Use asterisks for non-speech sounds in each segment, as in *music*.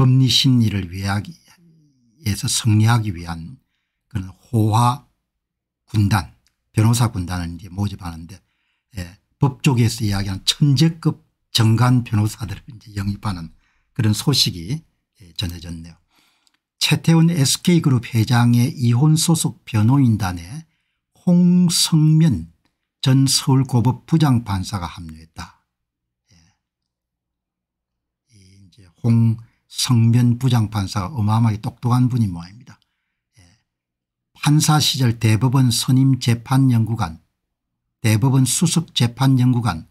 법리 심리를 위하기 위해서 승리하기 위한 그런 호화 군단 변호사 군단을 이제 모집하는데 예, 법 쪽에서 이야기하는 천재급 정관 변호사들을 이제 영입하는 그런 소식이 예, 전해졌네요. 최태원 SK그룹 회장의 이혼 소속 변호인단에 홍성면 전 서울고법 부장판사가 합류했다. 예. 이제 홍 성면 부장판사가 어마어마하게 똑똑한 분이 모입니다. 아 예. 판사 시절 대법원 선임 재판연구관 대법원 수석재판연구관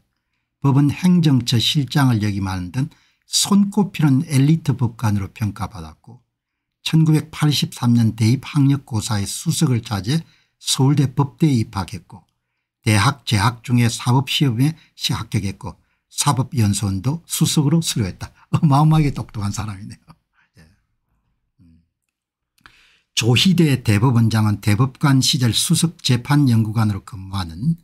법원 행정처 실장을 역임하는 등 손꼽히는 엘리트 법관으로 평가받았고 1983년 대입학력고사의 수석을 차지해 서울대 법대에 입학했고 대학 재학 중에 사법시험에 합격했고 사법연수원도 수석으로 수료했다. 어마어마하게 똑똑한 사람이네요. 예. 음. 조희대 대법원장은 대법관 시절 수석재판연구관으로 근무하는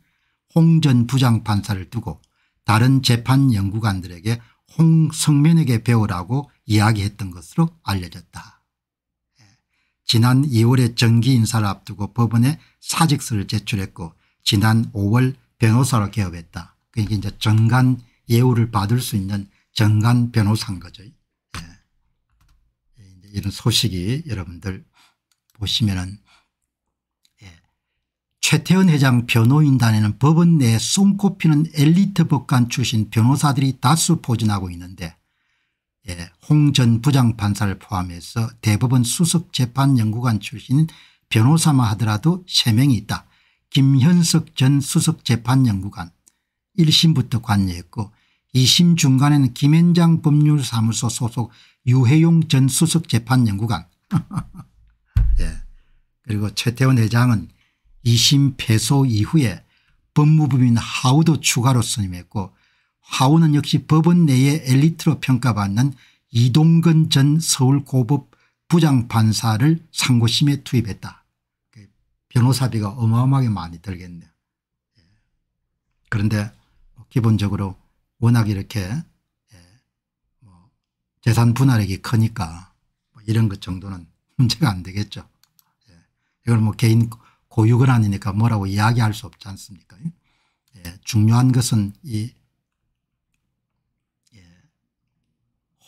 홍 전 부장판사를 두고 다른 재판연구관들에게 홍성면에게 배우라고 이야기했던 것으로 알려졌다. 예. 지난 2월에 정기 인사를 앞두고 법원에 사직서를 제출했고 지난 5월 변호사로 개업했다. 그러니까 이제 정간 예우를 받을 수 있는 정관 변호사인 거죠. 예. 예 이런 소식이 여러분들 보시면은 예. 최태원 회장 변호인단에는 법원 내 손꼽히는 엘리트 법관 출신 변호사들이 다수 포진하고 있는데 예. 홍전 부장판사를 포함해서 대법원 수석재판연구관 출신 변호사만 하더라도 3명이 있다. 김현석 전 수석재판연구관 1심부터 관여했고 2심 중간에는 김현장 법률사무소 소속 유해용 전 수석재판연구관 *laughs* 예. 그리고 최태원 회장은 2심 패소 이후에 법무부인 하우도 추가로 선임했고 하우는 역시 법원 내에 엘리트로 평가받는 이동근 전 서울고법 부장판사를 상고심에 투입했다. 그 변호사비가 어마어마하게 많이 들겠네요. 예. 그런데 기본적으로 워낙 이렇게 예, 뭐 재산 분할액이 크니까 뭐 이런 것 정도는 *laughs* 문제가 안 되겠죠. 예, 이걸 뭐 개인 고유건 아니니까 뭐라고 이야기할 수 없지 않습니까? 예, 중요한 것은 이 예,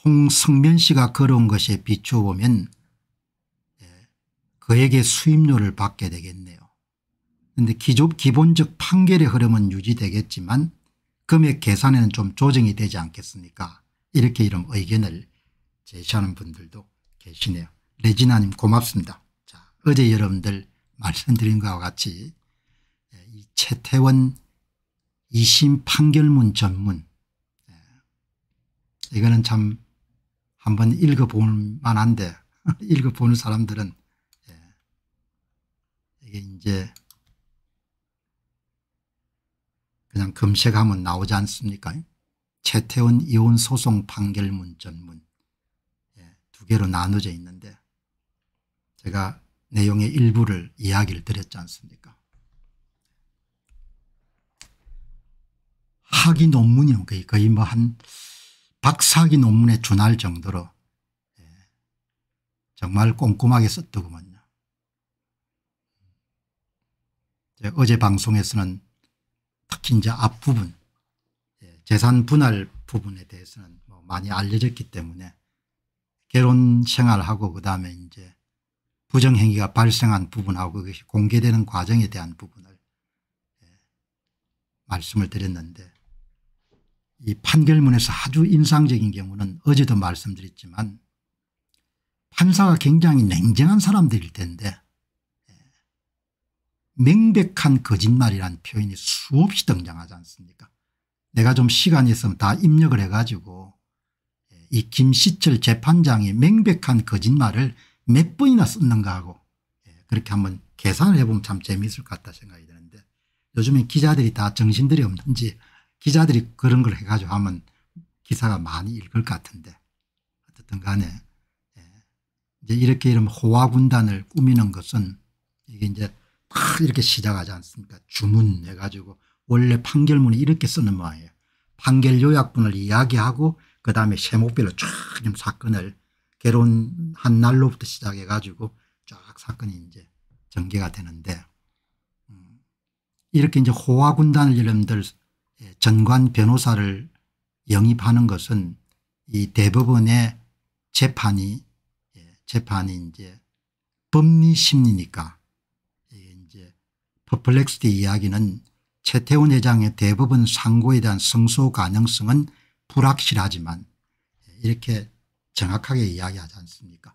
홍성면 씨가 걸어온 것에 비추어 보면 예, 그에게 수임료를 받게 되겠네요. 그런데 기존 기본적 판결의 흐름은 유지되겠지만 금액 계산에는 좀 조정이 되지 않겠습니까 이렇게 이런 의견을 제시하는 분들도 계시네요. 레지나님 고맙습니다. 자 어제 여러분들 말씀드린 것과 같이 예, 이 최태원 2심 판결문 전문 예, 이거는 참 한번 읽어볼 만한데 *laughs* 읽어보는 사람들은 예, 이게 이제 그냥 검색하면 나오지 않습니까? 최태원 이혼 소송 판결문 전문 예, 두 개로 나누져 있는데 제가 내용의 일부를 이야기를 드렸지 않습니까? 학위 논문이 거의, 거의 뭐 한 박사학위 논문에 준할 정도로 예, 정말 꼼꼼하게 썼더구먼요. 어제 방송에서는 특히 이제 앞부분 예, 재산 분할 부분에 대해서는 뭐 많이 알려졌기 때문에 결혼 생활하고 그다음에 이제 부정행위가 발생한 부분하고 그것이 공개되는 과정에 대한 부분을 예, 말씀을 드렸는데 이 판결문에서 아주 인상적인 경우는 어제도 말씀드렸지만 판사가 굉장히 냉정한 사람들일 텐데 명백한 거짓말이란 표현이 수없이 등장하지 않습니까 내가 좀 시간이 있으면 다 입력을 해가지고 이 김시철 재판장이 명백한 거짓말을 몇 번이나 썼는가 하고 예, 그렇게 한번 계산을 해보면 참 재미있을 것 같다 생각이 드는데 요즘에 기자들이 다 정신들이 없는지 기자들이 그런 걸 해가지고 하면 기사가 많이 읽을 것 같은데 어쨌든 간에 예. 이제 이렇게 이런 호화군단을 꾸미는 것은 이게 이제 이렇게 시작하지 않습니까 주문해 가지고 원래 판결문이 이렇게 쓰는 모양이에요. 판결 요약분을 이야기하고 그다음에 세목별로 쫙 사건을 결혼한 날로부터 시작해 가지고 쫙 사건이 이제 전개가 되는데 음, 이렇게 이제 호화군단을 여러분들 예, 전관 변호사를 영입하는 것은 이 대법원의 재판이 예, 재판이 이제 법리 심리니까 퍼플렉스티 이야기는 최태원 회장의 대법원 상고에 대한 성소 가능성은 불확실하지만 이렇게 정확하게 이야기하지 않습니까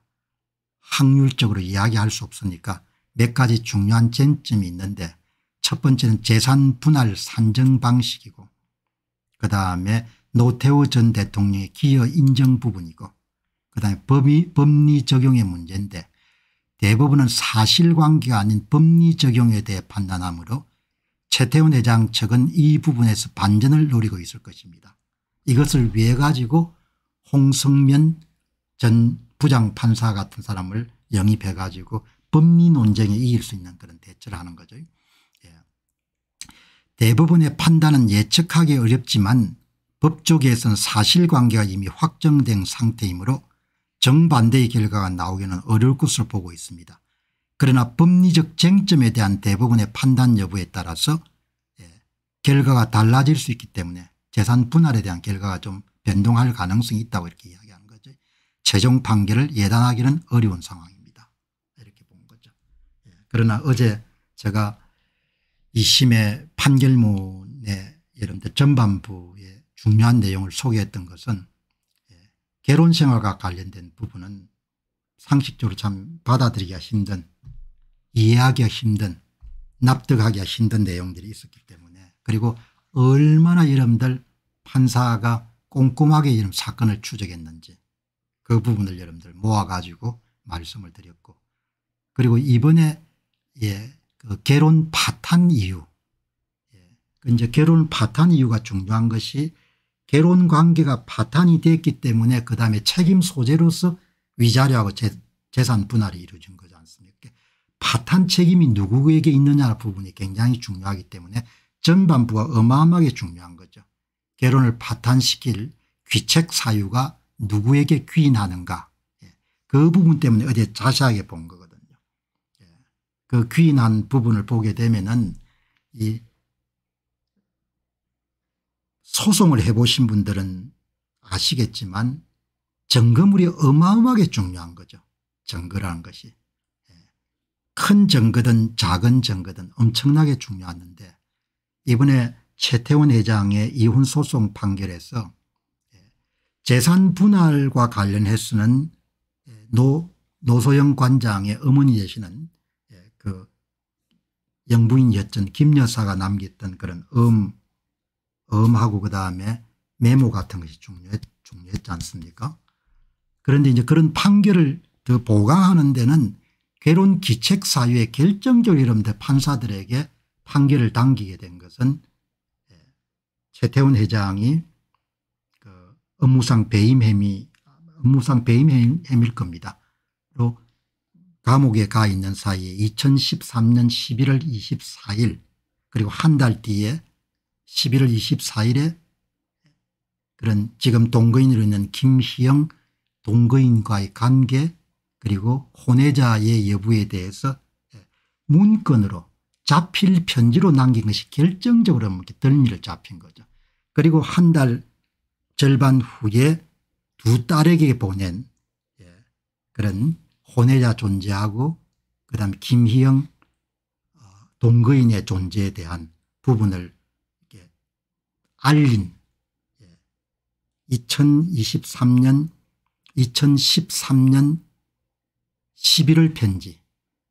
확률적으로 이야기할 수 없으니까 몇 가지 중요한 쟁점이 있는데 첫 번째는 재산 분할 산정 방식이고 그다음에 노태우 전 대통령의 기여 인정 부분이고 그다음에 법이, 법리 적용의 문제인데 대부분은 사실관계가 아닌 법리 적용에 대해 판단하므로 최태훈 회장 측은 이 부분에서 반전을 노리고 있을 것입니다. 이것을 위해 가지고 홍성면 전 부장판사 같은 사람을 영입해 가지고 법리 논쟁에 이길 수 있는 그런 대처를 하는 거죠. 예. 대부분의 판단은 예측하기 어렵지만 법조계에서는 사실관계가 이미 확정된 상태이므로 정반대의 결과가 나오기는 어려울 것으로 보고 있습니다. 그러나 법리적 쟁점에 대한 대부분의 판단 여부에 따라서 예, 결과가 달라질 수 있기 때문에 재산 분할에 대한 결과가 좀 변동할 가능성이 있다고 이렇게 이야기하는 거죠. 최종 판결을 예단하기는 어려운 상황입니다. 이렇게 본 거죠. 예, 그러나 어제 제가 2심의 판결문의 여러분들 전반부의 중요한 내용을 소개했던 것은 결혼 생활과 관련된 부분은 상식적으로 참 받아들이기가 힘든 이해하기가 힘든 납득하기가 힘든 내용들이 있었기 때문에 그리고 얼마나 여러분들 판사가 꼼꼼하게 이런 사건을 추적했는지 그 부분을 여러분들 모아가지고 말씀을 드렸고 그리고 이번에 예, 그 개론 파탄 이유 예, 그 이제 개론 파탄 이유가 중요한 것이 결혼 관계가 파탄이 됐기 때문에 그 다음에 책임 소재로서 위자료하고 재, 산 분할이 이루어진 거지 않습니까 파탄 책임이 누구에게 있느냐 부분이 굉장히 중요하기 때문에 전반부가 어마어마하게 중요한 거죠. 결혼을 파탄시킬 귀책 사유가 누구에게 귀인하는가 예. 그 부분 때문에 어제 자세하게 본 거거든요. 예. 그 귀인한 부분을 보게 되면 은이 소송을 해보신 분들은 아시겠지만 정거물이 어마어마하게 중요한 거죠. 정거라는 것이. 예. 큰 정거든 작은 정거든 엄청나게 중요한데 이번에 최태원 회장의 이혼소송 판결에서 예. 재산 분할과 관련해서는 예. 노, 노소영 관장의 어머니 되시는 그 영부인 여전 김 여사가 남겼던 그런 음 범하고 그 다음에 메모 같은 것이 중요했, 중요했지 않습니까 그런데 이제 그런 판결을 더 보강하는 데는 괴론 기책 사유의 결정적이름대 판사들에게 판결을 당기게 된 것은 예, 최태훈 회장이 그 업무상 배임 혐의 업무상 배임 혐의일 겁니다. 로 감옥에 가 있는 사이에 2013년 11월 24일 그리고 한 달 뒤에 11월 24일에 그런 지금 동거인으로 있는 김희영 동거인과의 관계 그리고 혼외자의 여부에 대해서 예, 문건으로 자필 편지로 남긴 것이 결정적으로 이렇게 덜미를 잡힌 거죠. 그리고 한 달 절반 후에 두 딸에게 보낸 예, 그런 혼외자 존재하고 그다음 에 김희영 어, 동거인의 존재에 대한 부분을 알린 2023년 2013년 11월 편지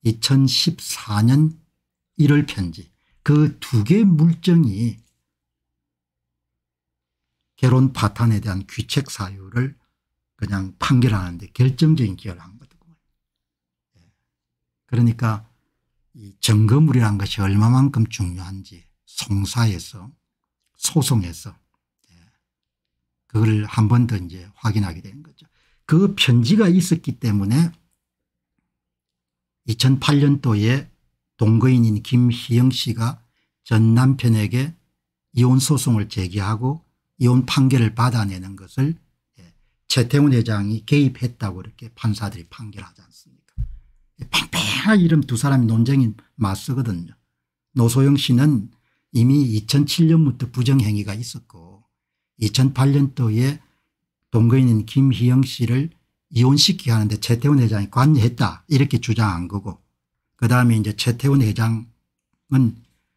2014년 1월 편지 그 두 개 물정이 결혼 파탄에 대한 귀책 사유를 그냥 판결하는데 결정적인 기여를 한거거든 예. 그러니까 이 점검물이라는 것이 얼마만큼 중요한지 송사에서 소송에서 그걸 한 번 더 이제 확인하게 된 거죠. 그 편지가 있었기 때문에 2008년도에 동거인인 김희영 씨가 전 남편에게 이혼 소송을 제기하고 이혼 판결을 받아내는 것을 최태훈 회장이 개입했다고 이렇게 판사들이 판결하지 않습니까 팽팽하 이름 두 사람이 논쟁이 맞서거든요. 노소영 씨는 이미 2007년부터 부정행위가 있었고 2008년도에 동거인인 김희영 씨를 이혼시키게 하는데 최태원 회장이 관여했다 이렇게 주장한 거고 그다음에 이제 최태원 회장은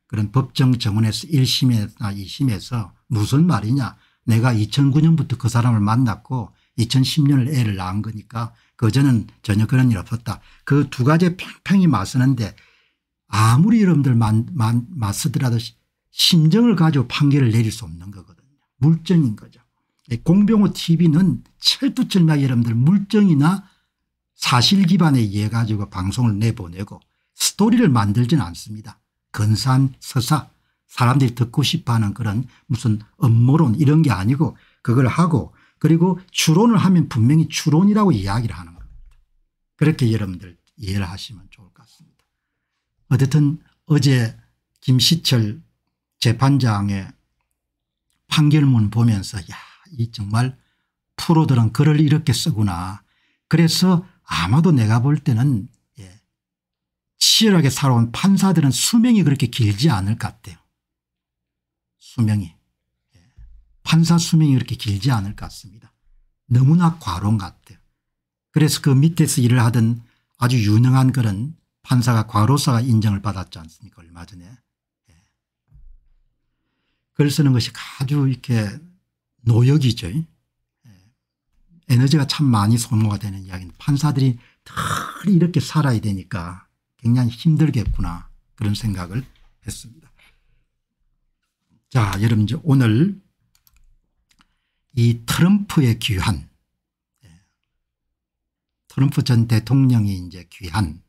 그런 법정 정원에서 1심이나 2심에서 무슨 말이냐 내가 2009년부터 그 사람을 만났고 2010년을 애를 낳은 거니까 그전은 전혀 그런 일 없었다. 그 두 가지에 팽팽히 맞서는데 아무리 여러분들 맞, 맞서더라도 심정을 가지고 판결을 내릴 수 없는 거거든요. 물정인 거죠. 네, 공병호 tv는 철두철미하게 여러분들 물정이나 사실 기반에 의해 가지고 방송을 내보내고 스토리를 만들진 않습니다. 근사한 서사 사람들이 듣고 싶어하는 그런 무슨 음모론 이런 게 아니고 그걸 하고 그리고 추론을 하면 분명히 추론이라고 이야기를 하는 겁니다. 그렇게 여러분들 이해를 하시면 좋을 것 같습니다. 어쨌든 어제 김시철 재판장의 판결문 보면서 야이 정말 프로들은 글을 이렇게 쓰구나. 그래서 아마도 내가 볼 때는 예, 치열하게 살아온 판사들은 수명이 그렇게 길지 않을 것 같아요. 수명이. 예. 판사 수명이 그렇게 길지 않을 것 같습니다. 너무나 과로인 것 같아요. 그래서 그 밑에서 일을 하던 아주 유능한 그런 판사가 과로사가 인정을 받았지 않습니까 얼마 전에. 글 쓰는 것이 아주 이렇게 노역이죠. 예. 에너지가 참 많이 소모가 되는 이야기인데 판사들이 늘 이렇게 살아야 되니까 굉장히 힘들겠구나 그런 생각을 했습니다. 자 여러분 이제 오늘 이 트럼프의 귀환 예. 트럼프 전 대통령이 이제 귀환